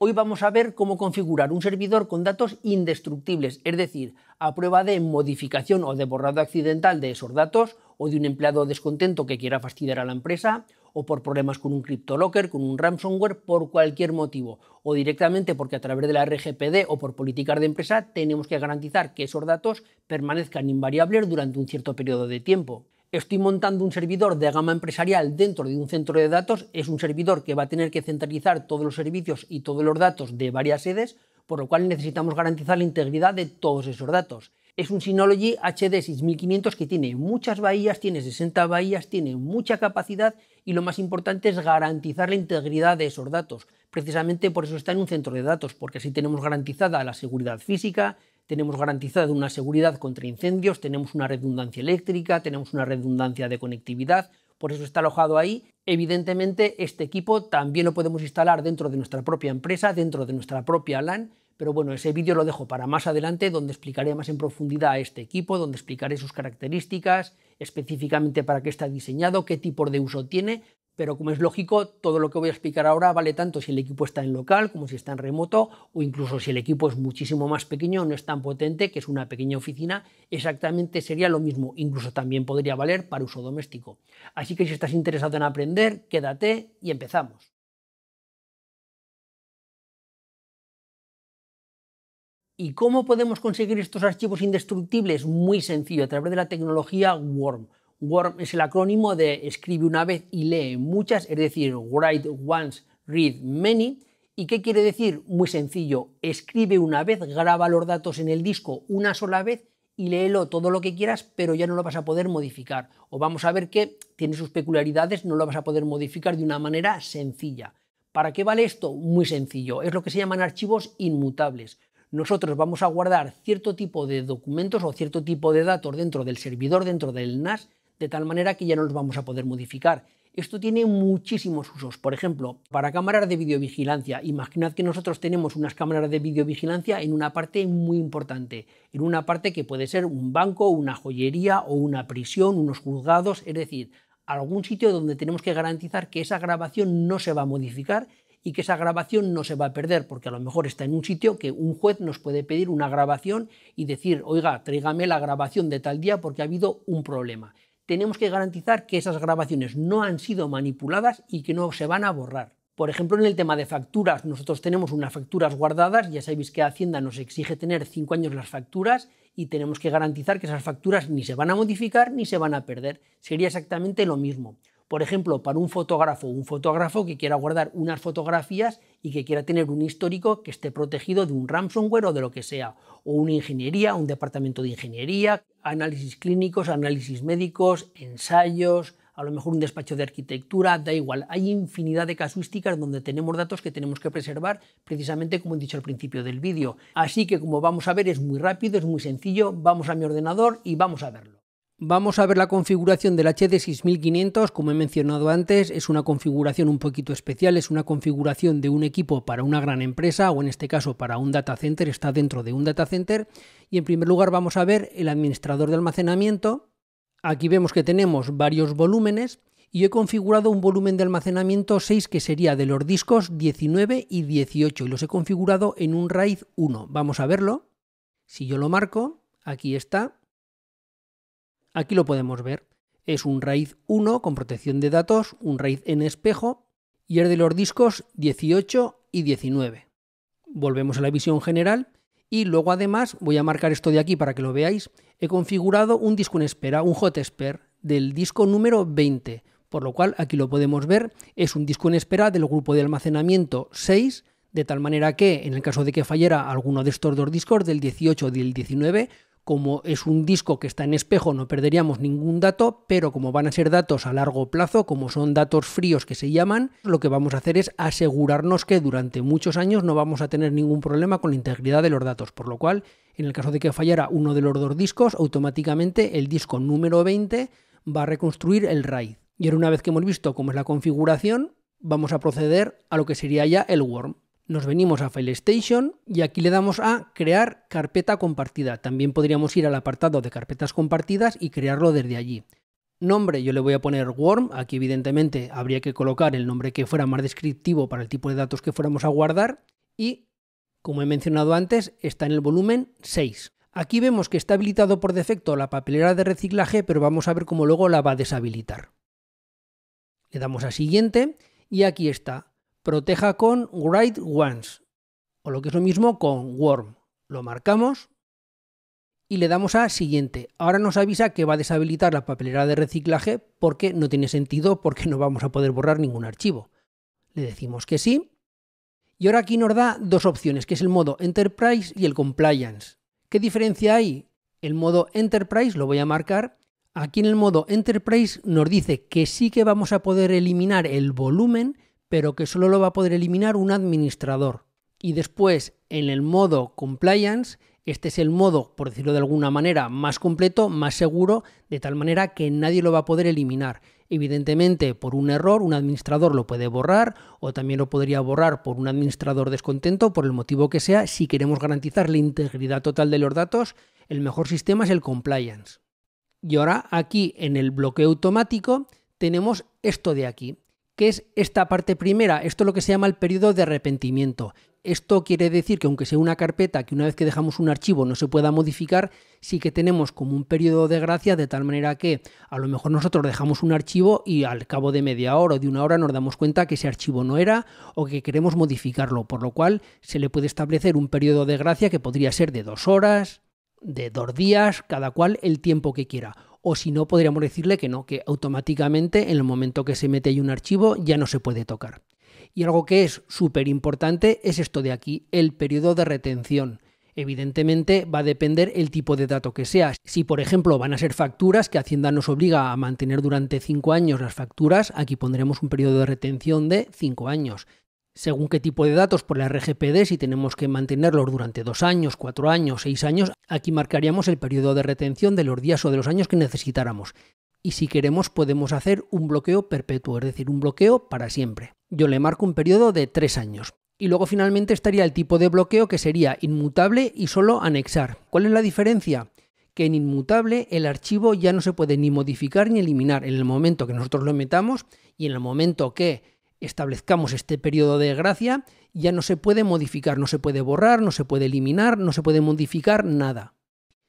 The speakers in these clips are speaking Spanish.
Hoy vamos a ver cómo configurar un servidor con datos indestructibles, es decir, a prueba de modificación o de borrado accidental de esos datos, o de un empleado descontento que quiera fastidiar a la empresa, o por problemas con un CryptoLocker, con un ransomware, por cualquier motivo, o directamente porque a través de la RGPD o por políticas de empresa tenemos que garantizar que esos datos permanezcan invariables durante un cierto periodo de tiempo estoy montando un servidor de gama empresarial dentro de un centro de datos, es un servidor que va a tener que centralizar todos los servicios y todos los datos de varias sedes, por lo cual necesitamos garantizar la integridad de todos esos datos. Es un Synology HD 6500 que tiene muchas bahías, tiene 60 bahías, tiene mucha capacidad y lo más importante es garantizar la integridad de esos datos. Precisamente por eso está en un centro de datos, porque así tenemos garantizada la seguridad física, tenemos garantizada una seguridad contra incendios, tenemos una redundancia eléctrica, tenemos una redundancia de conectividad, por eso está alojado ahí. Evidentemente, este equipo también lo podemos instalar dentro de nuestra propia empresa, dentro de nuestra propia LAN, pero bueno, ese vídeo lo dejo para más adelante donde explicaré más en profundidad a este equipo, donde explicaré sus características, específicamente para qué está diseñado, qué tipo de uso tiene, pero como es lógico, todo lo que voy a explicar ahora vale tanto si el equipo está en local como si está en remoto o incluso si el equipo es muchísimo más pequeño, no es tan potente, que es una pequeña oficina, exactamente sería lo mismo, incluso también podría valer para uso doméstico. Así que si estás interesado en aprender, quédate y empezamos. ¿Y cómo podemos conseguir estos archivos indestructibles? Muy sencillo, a través de la tecnología WORM. WORM es el acrónimo de escribe una vez y lee muchas, es decir, write once, read many. ¿Y qué quiere decir? Muy sencillo, escribe una vez, graba los datos en el disco una sola vez y léelo todo lo que quieras, pero ya no lo vas a poder modificar. O vamos a ver que tiene sus peculiaridades, no lo vas a poder modificar de una manera sencilla. ¿Para qué vale esto? Muy sencillo, es lo que se llaman archivos inmutables. Nosotros vamos a guardar cierto tipo de documentos o cierto tipo de datos dentro del servidor, dentro del NAS, de tal manera que ya no los vamos a poder modificar. Esto tiene muchísimos usos. Por ejemplo, para cámaras de videovigilancia, imaginad que nosotros tenemos unas cámaras de videovigilancia en una parte muy importante, en una parte que puede ser un banco, una joyería o una prisión, unos juzgados, es decir, algún sitio donde tenemos que garantizar que esa grabación no se va a modificar y que esa grabación no se va a perder, porque a lo mejor está en un sitio que un juez nos puede pedir una grabación y decir, oiga, tráigame la grabación de tal día porque ha habido un problema tenemos que garantizar que esas grabaciones no han sido manipuladas y que no se van a borrar. Por ejemplo, en el tema de facturas, nosotros tenemos unas facturas guardadas, ya sabéis que Hacienda nos exige tener 5 años las facturas y tenemos que garantizar que esas facturas ni se van a modificar ni se van a perder. Sería exactamente lo mismo por ejemplo, para un fotógrafo, un fotógrafo que quiera guardar unas fotografías y que quiera tener un histórico que esté protegido de un ransomware o de lo que sea, o una ingeniería, un departamento de ingeniería, análisis clínicos, análisis médicos, ensayos, a lo mejor un despacho de arquitectura, da igual, hay infinidad de casuísticas donde tenemos datos que tenemos que preservar, precisamente como he dicho al principio del vídeo. Así que como vamos a ver es muy rápido, es muy sencillo, vamos a mi ordenador y vamos a verlo. Vamos a ver la configuración del HD6500, como he mencionado antes, es una configuración un poquito especial, es una configuración de un equipo para una gran empresa o en este caso para un data center, está dentro de un data center y en primer lugar vamos a ver el administrador de almacenamiento. Aquí vemos que tenemos varios volúmenes y he configurado un volumen de almacenamiento 6 que sería de los discos 19 y 18 y los he configurado en un RAID 1. Vamos a verlo. Si yo lo marco, aquí está Aquí lo podemos ver. Es un raíz 1 con protección de datos, un raíz en espejo y es de los discos 18 y 19. Volvemos a la visión general y luego además, voy a marcar esto de aquí para que lo veáis, he configurado un disco en espera, un hot spare del disco número 20, por lo cual aquí lo podemos ver, es un disco en espera del grupo de almacenamiento 6, de tal manera que en el caso de que fallara alguno de estos dos discos del 18 y del 19, como es un disco que está en espejo no perderíamos ningún dato, pero como van a ser datos a largo plazo, como son datos fríos que se llaman, lo que vamos a hacer es asegurarnos que durante muchos años no vamos a tener ningún problema con la integridad de los datos, por lo cual en el caso de que fallara uno de los dos discos, automáticamente el disco número 20 va a reconstruir el RAID. Y ahora una vez que hemos visto cómo es la configuración, vamos a proceder a lo que sería ya el worm. Nos venimos a File Station y aquí le damos a crear carpeta compartida. También podríamos ir al apartado de carpetas compartidas y crearlo desde allí. Nombre, yo le voy a poner Worm, aquí evidentemente habría que colocar el nombre que fuera más descriptivo para el tipo de datos que fuéramos a guardar y, como he mencionado antes, está en el volumen 6. Aquí vemos que está habilitado por defecto la papelera de reciclaje, pero vamos a ver cómo luego la va a deshabilitar. Le damos a siguiente y aquí está proteja con write once, o lo que es lo mismo con worm. Lo marcamos y le damos a siguiente. Ahora nos avisa que va a deshabilitar la papelera de reciclaje porque no tiene sentido, porque no vamos a poder borrar ningún archivo. Le decimos que sí. Y ahora aquí nos da dos opciones, que es el modo Enterprise y el Compliance. ¿Qué diferencia hay? El modo Enterprise lo voy a marcar. Aquí en el modo Enterprise nos dice que sí que vamos a poder eliminar el volumen pero que solo lo va a poder eliminar un administrador. Y después, en el modo compliance, este es el modo, por decirlo de alguna manera, más completo, más seguro, de tal manera que nadie lo va a poder eliminar. Evidentemente, por un error, un administrador lo puede borrar o también lo podría borrar por un administrador descontento, por el motivo que sea, si queremos garantizar la integridad total de los datos, el mejor sistema es el compliance. Y ahora aquí en el bloqueo automático tenemos esto de aquí que es esta parte primera. Esto es lo que se llama el periodo de arrepentimiento. Esto quiere decir que aunque sea una carpeta que una vez que dejamos un archivo no se pueda modificar, sí que tenemos como un periodo de gracia de tal manera que a lo mejor nosotros dejamos un archivo y al cabo de media hora o de una hora nos damos cuenta que ese archivo no era o que queremos modificarlo, por lo cual se le puede establecer un periodo de gracia que podría ser de dos horas, de dos días, cada cual el tiempo que quiera o si no, podríamos decirle que no, que automáticamente en el momento que se mete ahí un archivo ya no se puede tocar. Y algo que es súper importante es esto de aquí, el periodo de retención. Evidentemente va a depender el tipo de dato que sea. Si por ejemplo van a ser facturas, que Hacienda nos obliga a mantener durante 5 años las facturas, aquí pondremos un periodo de retención de 5 años según qué tipo de datos por la RGPD, si tenemos que mantenerlos durante dos años, cuatro años, seis años, aquí marcaríamos el periodo de retención de los días o de los años que necesitáramos. Y si queremos podemos hacer un bloqueo perpetuo, es decir, un bloqueo para siempre. Yo le marco un periodo de tres años. Y luego finalmente estaría el tipo de bloqueo que sería inmutable y solo anexar. ¿Cuál es la diferencia? que en inmutable el archivo ya no se puede ni modificar ni eliminar en el momento que nosotros lo metamos y en el momento que establezcamos este periodo de gracia, ya no se puede modificar, no se puede borrar, no se puede eliminar, no se puede modificar nada.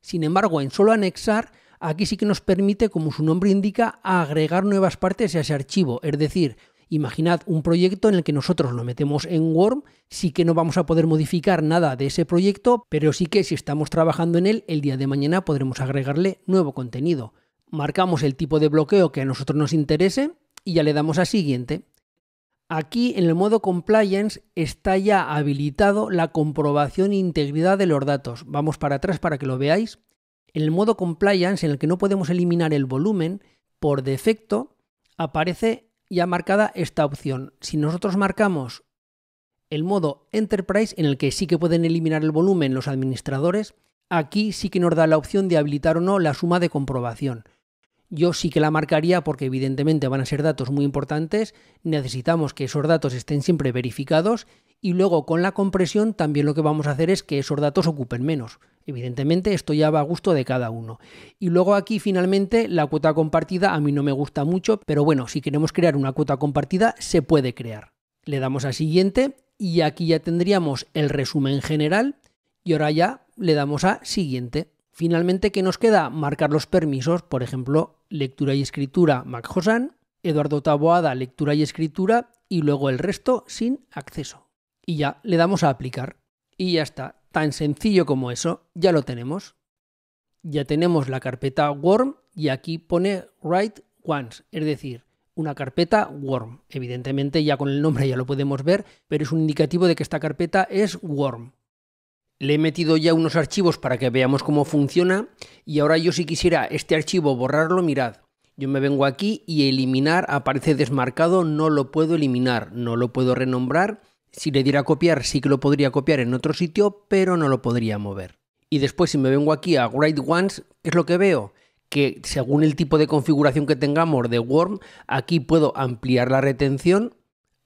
Sin embargo, en solo anexar, aquí sí que nos permite, como su nombre indica, agregar nuevas partes a ese archivo. Es decir, imaginad un proyecto en el que nosotros lo metemos en Worm, sí que no vamos a poder modificar nada de ese proyecto, pero sí que si estamos trabajando en él, el día de mañana podremos agregarle nuevo contenido. Marcamos el tipo de bloqueo que a nosotros nos interese y ya le damos a siguiente. Aquí en el modo compliance está ya habilitado la comprobación e integridad de los datos. Vamos para atrás para que lo veáis. En el modo compliance, en el que no podemos eliminar el volumen, por defecto aparece ya marcada esta opción. Si nosotros marcamos el modo Enterprise, en el que sí que pueden eliminar el volumen los administradores, aquí sí que nos da la opción de habilitar o no la suma de comprobación yo sí que la marcaría porque evidentemente van a ser datos muy importantes, necesitamos que esos datos estén siempre verificados y luego con la compresión también lo que vamos a hacer es que esos datos ocupen menos. Evidentemente esto ya va a gusto de cada uno. Y luego aquí finalmente la cuota compartida a mí no me gusta mucho, pero bueno, si queremos crear una cuota compartida se puede crear. Le damos a siguiente y aquí ya tendríamos el resumen general y ahora ya le damos a siguiente. Finalmente, ¿qué nos queda? Marcar los permisos, por ejemplo, lectura y escritura Mac Eduardo Taboada, lectura y escritura, y luego el resto sin acceso. Y ya le damos a aplicar. Y ya está, tan sencillo como eso, ya lo tenemos. Ya tenemos la carpeta Worm y aquí pone Write Once, es decir, una carpeta Worm. Evidentemente ya con el nombre ya lo podemos ver, pero es un indicativo de que esta carpeta es Worm. Le he metido ya unos archivos para que veamos cómo funciona y ahora yo si quisiera este archivo borrarlo, mirad, yo me vengo aquí y eliminar aparece desmarcado, no lo puedo eliminar, no lo puedo renombrar. Si le diera copiar sí que lo podría copiar en otro sitio, pero no lo podría mover. Y después si me vengo aquí a write once es lo que veo? Que según el tipo de configuración que tengamos de Worm, aquí puedo ampliar la retención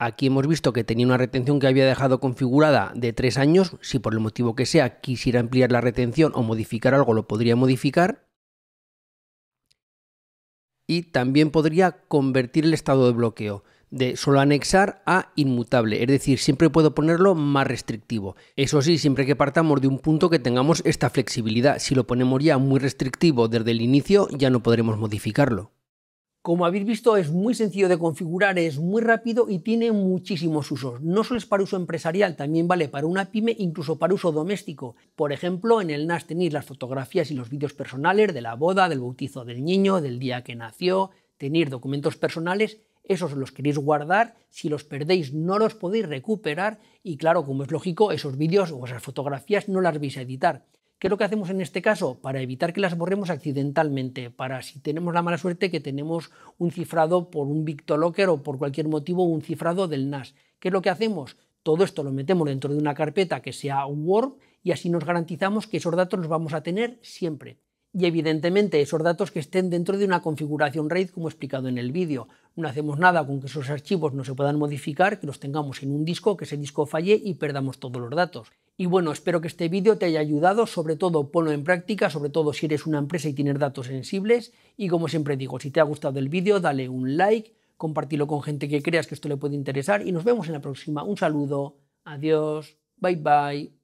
Aquí hemos visto que tenía una retención que había dejado configurada de tres años. Si por el motivo que sea quisiera ampliar la retención o modificar algo, lo podría modificar. Y también podría convertir el estado de bloqueo de solo anexar a inmutable, es decir, siempre puedo ponerlo más restrictivo. Eso sí, siempre que partamos de un punto que tengamos esta flexibilidad, si lo ponemos ya muy restrictivo desde el inicio, ya no podremos modificarlo. Como habéis visto, es muy sencillo de configurar, es muy rápido y tiene muchísimos usos. No solo es para uso empresarial, también vale para una pyme, incluso para uso doméstico. Por ejemplo, en el NAS tenéis las fotografías y los vídeos personales de la boda, del bautizo del niño, del día que nació, tenéis documentos personales, esos los queréis guardar, si los perdéis no los podéis recuperar y claro, como es lógico, esos vídeos o esas fotografías no las vais a editar. ¿Qué es lo que hacemos en este caso? Para evitar que las borremos accidentalmente, para si tenemos la mala suerte que tenemos un cifrado por un VictoLocker o por cualquier motivo un cifrado del NAS. ¿Qué es lo que hacemos? Todo esto lo metemos dentro de una carpeta que sea Word y así nos garantizamos que esos datos los vamos a tener siempre y evidentemente esos datos que estén dentro de una configuración RAID como explicado en el vídeo. No hacemos nada con que esos archivos no se puedan modificar, que los tengamos en un disco, que ese disco falle y perdamos todos los datos. Y bueno, espero que este vídeo te haya ayudado, sobre todo ponlo en práctica, sobre todo si eres una empresa y tienes datos sensibles. Y como siempre digo, si te ha gustado el vídeo, dale un like, compártelo con gente que creas que esto le puede interesar y nos vemos en la próxima. Un saludo, adiós, bye bye.